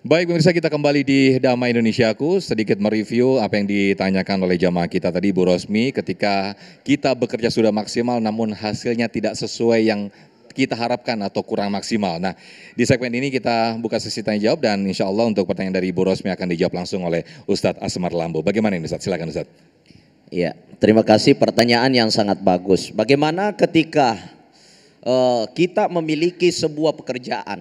Baik pemirsa kita kembali di Damai Indonesiaku sedikit mereview apa yang ditanyakan oleh jamaah kita tadi Bu Rosmi ketika kita bekerja sudah maksimal namun hasilnya tidak sesuai yang kita harapkan atau kurang maksimal. Nah, di segmen ini kita buka sesi tanya jawab dan insya Allah untuk pertanyaan dari Bu Rosmi akan dijawab langsung oleh Ustadz Asmar Lambo. Bagaimana ini Ustadz? Silakan Ustadz. Iya, terima kasih pertanyaan yang sangat bagus. Bagaimana ketika uh, kita memiliki sebuah pekerjaan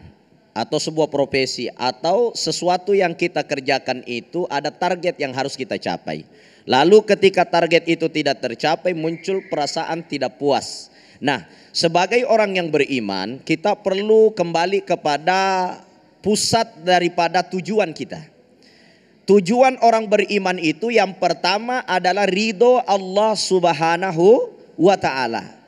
atau sebuah profesi atau sesuatu yang kita kerjakan itu ada target yang harus kita capai. Lalu ketika target itu tidak tercapai muncul perasaan tidak puas. Nah, sebagai orang yang beriman, kita perlu kembali kepada pusat daripada tujuan kita. Tujuan orang beriman itu yang pertama adalah ridho Allah Subhanahu wa taala.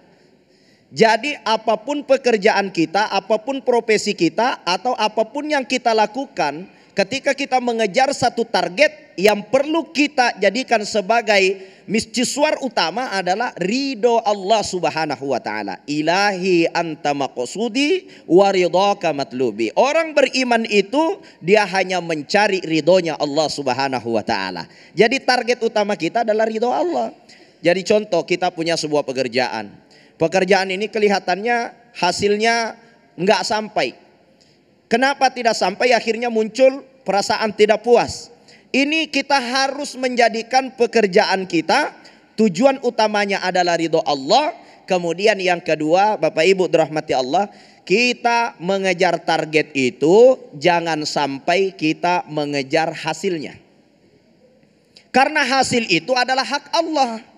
Jadi apapun pekerjaan kita, apapun profesi kita atau apapun yang kita lakukan, ketika kita mengejar satu target yang perlu kita jadikan sebagai mistiswar utama adalah ridho Allah subhanahu wa ta'ala. Ilahi anta maqsudi wa ridhaka matlubi. Orang beriman itu dia hanya mencari ridhonya Allah subhanahu wa ta'ala. Jadi target utama kita adalah ridho Allah. Jadi contoh kita punya sebuah pekerjaan Pekerjaan ini kelihatannya hasilnya nggak sampai. Kenapa tidak sampai? Akhirnya muncul perasaan tidak puas. Ini kita harus menjadikan pekerjaan kita tujuan utamanya adalah ridho Allah. Kemudian yang kedua, Bapak Ibu dirahmati Allah, kita mengejar target itu jangan sampai kita mengejar hasilnya. Karena hasil itu adalah hak Allah.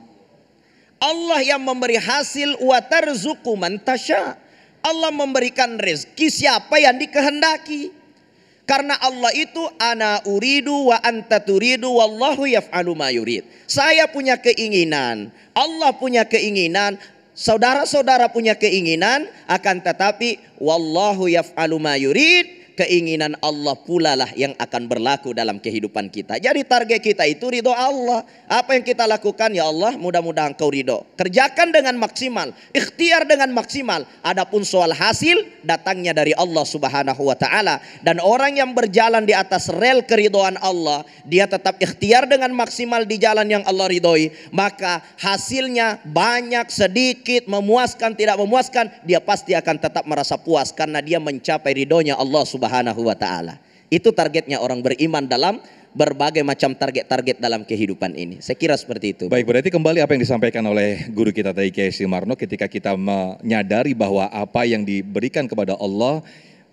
Allah yang memberi hasil watarzuku mantasya. Allah memberikan rezeki siapa yang dikehendaki. Karena Allah itu ana uridu wa anta turidu wallahu yaf'alu ma yurid. Saya punya keinginan, Allah punya keinginan, saudara-saudara punya keinginan akan tetapi wallahu yaf'alu ma yurid keinginan Allah pula lah yang akan berlaku dalam kehidupan kita. Jadi target kita itu ridho Allah. Apa yang kita lakukan ya Allah mudah-mudahan kau ridho. Kerjakan dengan maksimal, ikhtiar dengan maksimal. Adapun soal hasil datangnya dari Allah subhanahu wa ta'ala. Dan orang yang berjalan di atas rel keridoan Allah, dia tetap ikhtiar dengan maksimal di jalan yang Allah ridhoi. Maka hasilnya banyak, sedikit, memuaskan, tidak memuaskan, dia pasti akan tetap merasa puas karena dia mencapai ridhonya Allah subhanahu Subhanahu wa taala. Itu targetnya orang beriman dalam berbagai macam target-target dalam kehidupan ini. Saya kira seperti itu. Baik, berarti kembali apa yang disampaikan oleh guru kita tadi Kiai Simarno ketika kita menyadari bahwa apa yang diberikan kepada Allah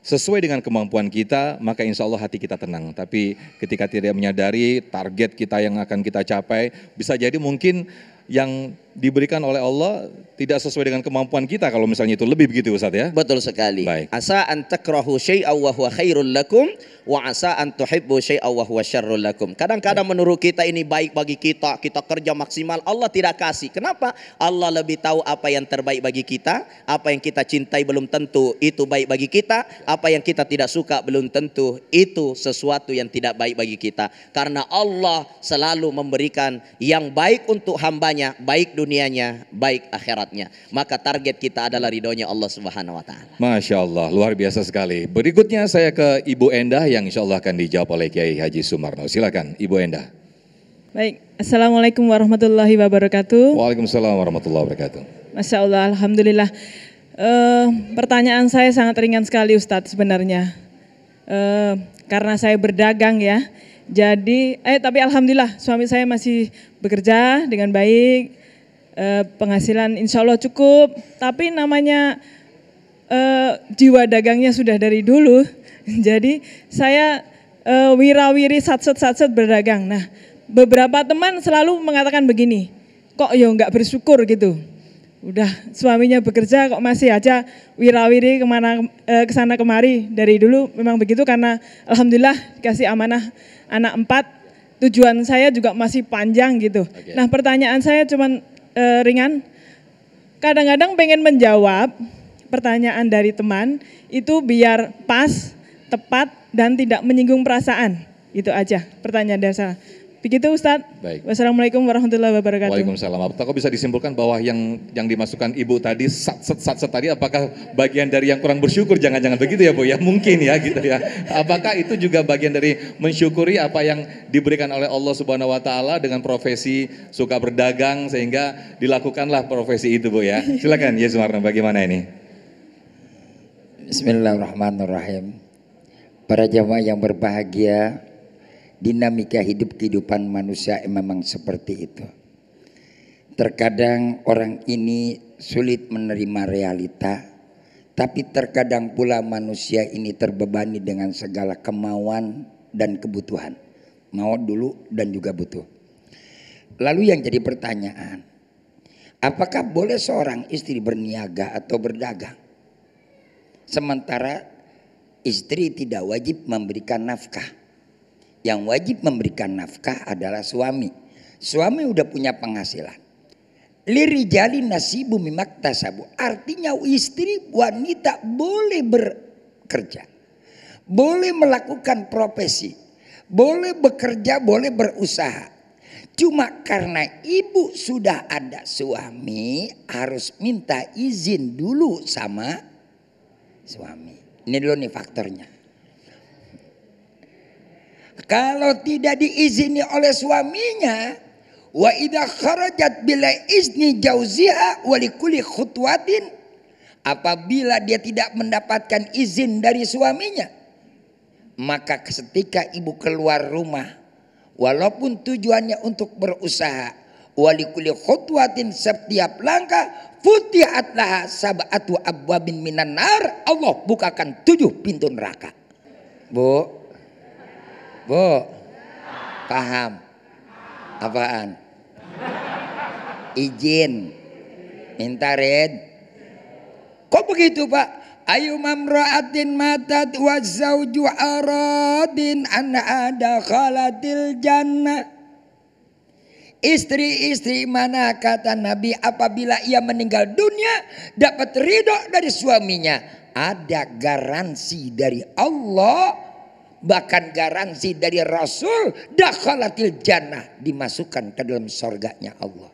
sesuai dengan kemampuan kita, maka insya Allah hati kita tenang. Tapi ketika tidak menyadari target kita yang akan kita capai, bisa jadi mungkin yang diberikan oleh Allah tidak sesuai dengan kemampuan kita kalau misalnya itu lebih begitu Ustaz ya. Betul sekali. Baik. Asa an takrahu syai'aw wa huwa khairul lakum wa asa an tuhibbu syai'aw wa huwa syarrul lakum. Kadang-kadang menurut kita ini baik bagi kita, kita kerja maksimal, Allah tidak kasih. Kenapa? Allah lebih tahu apa yang terbaik bagi kita, apa yang kita cintai belum tentu itu baik bagi kita, apa yang kita tidak suka belum tentu itu sesuatu yang tidak baik bagi kita. Karena Allah selalu memberikan yang baik untuk hambanya dunianya, baik dunianya, baik akhiratnya. Maka target kita adalah ridhonya Allah Subhanahu wa taala. Masya Allah, luar biasa sekali. Berikutnya saya ke Ibu Endah yang insya Allah akan dijawab oleh Kiai Haji Sumarno. Silakan Ibu Endah. Baik, Assalamualaikum warahmatullahi wabarakatuh. Waalaikumsalam warahmatullahi wabarakatuh. Masya Allah, Alhamdulillah. Uh, pertanyaan saya sangat ringan sekali Ustadz sebenarnya. Uh, karena saya berdagang ya, jadi, eh tapi alhamdulillah suami saya masih bekerja dengan baik, eh, penghasilan insya Allah cukup. Tapi namanya eh, jiwa dagangnya sudah dari dulu, jadi saya eh, wirawiri satset-satset berdagang. Nah, beberapa teman selalu mengatakan begini, kok yo nggak bersyukur gitu. Udah suaminya bekerja kok masih aja wirawiri kemana eh, kesana kemari dari dulu memang begitu karena alhamdulillah kasih amanah anak empat, tujuan saya juga masih panjang gitu. Okay. Nah pertanyaan saya cuman e, ringan, kadang-kadang pengen menjawab pertanyaan dari teman itu biar pas, tepat, dan tidak menyinggung perasaan. Itu aja pertanyaan dasar. Begitu Ustadz. Baik. Wassalamualaikum warahmatullahi wabarakatuh. Waalaikumsalam. Apakah bisa disimpulkan bahwa yang yang dimasukkan ibu tadi sat sat sat sat tadi apakah bagian dari yang kurang bersyukur? Jangan-jangan begitu ya bu ya? Mungkin ya gitu ya. Apakah itu juga bagian dari mensyukuri apa yang diberikan oleh Allah Subhanahu Wa Taala dengan profesi suka berdagang sehingga dilakukanlah profesi itu bu ya. Silakan Yesus ya Warna bagaimana ini? Bismillahirrahmanirrahim. Para jamaah yang berbahagia, dinamika hidup kehidupan manusia memang seperti itu. Terkadang orang ini sulit menerima realita, tapi terkadang pula manusia ini terbebani dengan segala kemauan dan kebutuhan. Mau dulu dan juga butuh. Lalu yang jadi pertanyaan, apakah boleh seorang istri berniaga atau berdagang? Sementara istri tidak wajib memberikan nafkah yang wajib memberikan nafkah adalah suami. Suami udah punya penghasilan. Liri Lirijali nasibu mimak sabu Artinya istri wanita boleh bekerja. Boleh melakukan profesi. Boleh bekerja, boleh berusaha. Cuma karena ibu sudah ada suami harus minta izin dulu sama suami. Ini dulu nih faktornya. Kalau tidak diizini oleh suaminya, wa idza kharajat bila izni jauziha walikuli khutwatin apabila dia tidak mendapatkan izin dari suaminya maka ketika ibu keluar rumah walaupun tujuannya untuk berusaha walikuli khutwatin setiap langkah futihat laha sab'atu abwabin minan nar Allah bukakan tujuh pintu neraka Bu Bu, paham. Apaan? Izin. Minta red. Kok begitu Pak? Ayu mamra'atin matat wa zawju aradin an khalatil jannah. Istri-istri mana kata Nabi apabila ia meninggal dunia dapat ridho dari suaminya. Ada garansi dari Allah bahkan garansi dari Rasul dakhalatil jannah dimasukkan ke dalam sorganya Allah.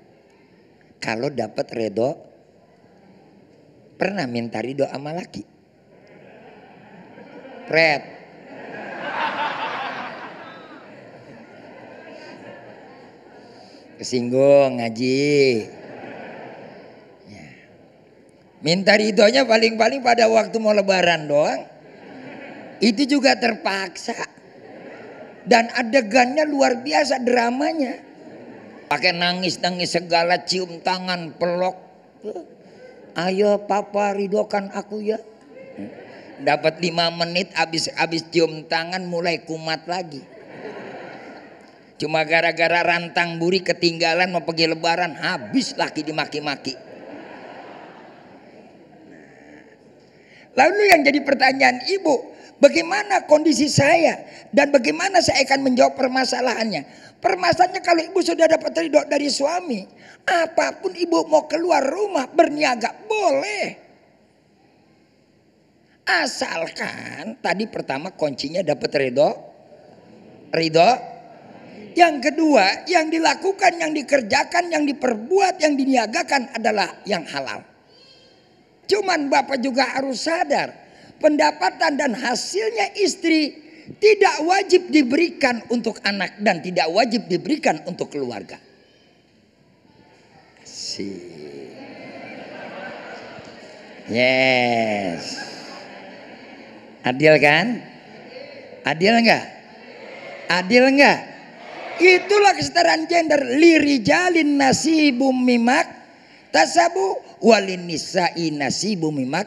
Kalau dapat redo, pernah minta ridho sama laki? Pret. Kesinggung ngaji. Ya. Minta ridhonya paling-paling pada waktu mau lebaran doang itu juga terpaksa. Dan adegannya luar biasa dramanya. Pakai nangis-nangis segala cium tangan pelok. Ayo papa ridokan aku ya. Dapat lima menit habis habis cium tangan mulai kumat lagi. Cuma gara-gara rantang buri ketinggalan mau pergi lebaran habis laki dimaki-maki. Lalu yang jadi pertanyaan ibu, Bagaimana kondisi saya dan bagaimana saya akan menjawab permasalahannya. Permasalahannya kalau ibu sudah dapat ridho dari suami, apapun ibu mau keluar rumah berniaga boleh. Asalkan tadi pertama kuncinya dapat ridho. Ridho. Yang kedua, yang dilakukan, yang dikerjakan, yang diperbuat, yang diniagakan adalah yang halal. Cuman Bapak juga harus sadar, pendapatan dan hasilnya istri tidak wajib diberikan untuk anak dan tidak wajib diberikan untuk keluarga. Si. Yes. Adil kan? Adil enggak? Adil enggak? Itulah kesetaraan gender. Liri jalin bumi mimak tasabu walin nisa'i bumi mimak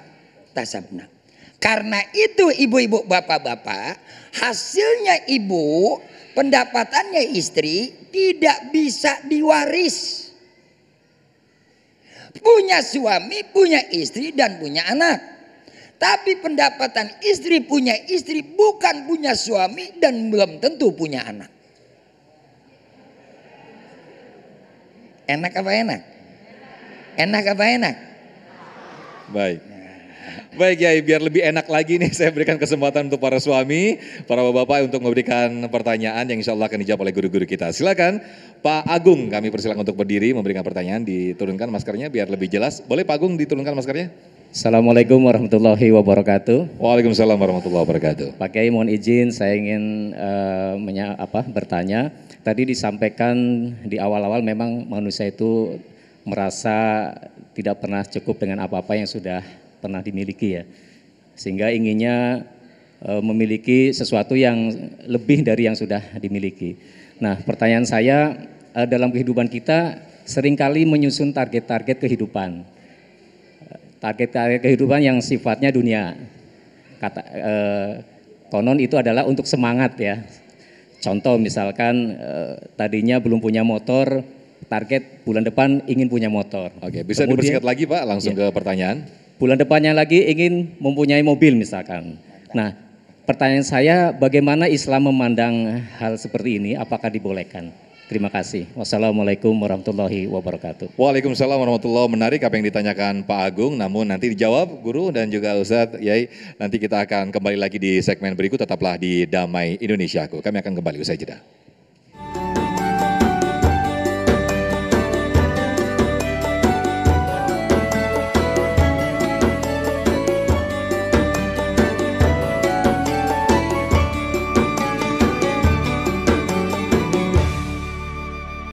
tasabna. Karena itu ibu-ibu bapak-bapak hasilnya ibu pendapatannya istri tidak bisa diwaris. Punya suami, punya istri dan punya anak. Tapi pendapatan istri punya istri bukan punya suami dan belum tentu punya anak. Enak apa enak? Enak apa enak? Baik. Baik ya, biar lebih enak lagi nih saya berikan kesempatan untuk para suami, para bapak-bapak untuk memberikan pertanyaan yang insya Allah akan dijawab oleh guru-guru kita. Silakan Pak Agung kami persilakan untuk berdiri memberikan pertanyaan, diturunkan maskernya biar lebih jelas. Boleh Pak Agung diturunkan maskernya? Assalamualaikum warahmatullahi wabarakatuh. Waalaikumsalam warahmatullahi wabarakatuh. Pak Kiai mohon izin saya ingin uh, menya, apa, bertanya. Tadi disampaikan di awal-awal memang manusia itu merasa tidak pernah cukup dengan apa-apa yang sudah pernah dimiliki ya. Sehingga inginnya e, memiliki sesuatu yang lebih dari yang sudah dimiliki. Nah, pertanyaan saya e, dalam kehidupan kita seringkali menyusun target-target kehidupan. Target-target kehidupan yang sifatnya dunia. Kata e, konon itu adalah untuk semangat ya. Contoh misalkan tadinya belum punya motor, target bulan depan ingin punya motor. Oke, bisa Kemudian, dipersingkat lagi Pak, langsung iya. ke pertanyaan bulan depannya lagi ingin mempunyai mobil misalkan. Nah, pertanyaan saya bagaimana Islam memandang hal seperti ini? Apakah dibolehkan? Terima kasih. Wassalamualaikum warahmatullahi wabarakatuh. Waalaikumsalam warahmatullahi Menarik apa yang ditanyakan Pak Agung, namun nanti dijawab Guru dan juga Ustadz Yai. Nanti kita akan kembali lagi di segmen berikut, tetaplah di Damai Indonesiaku. Kami akan kembali usai jeda.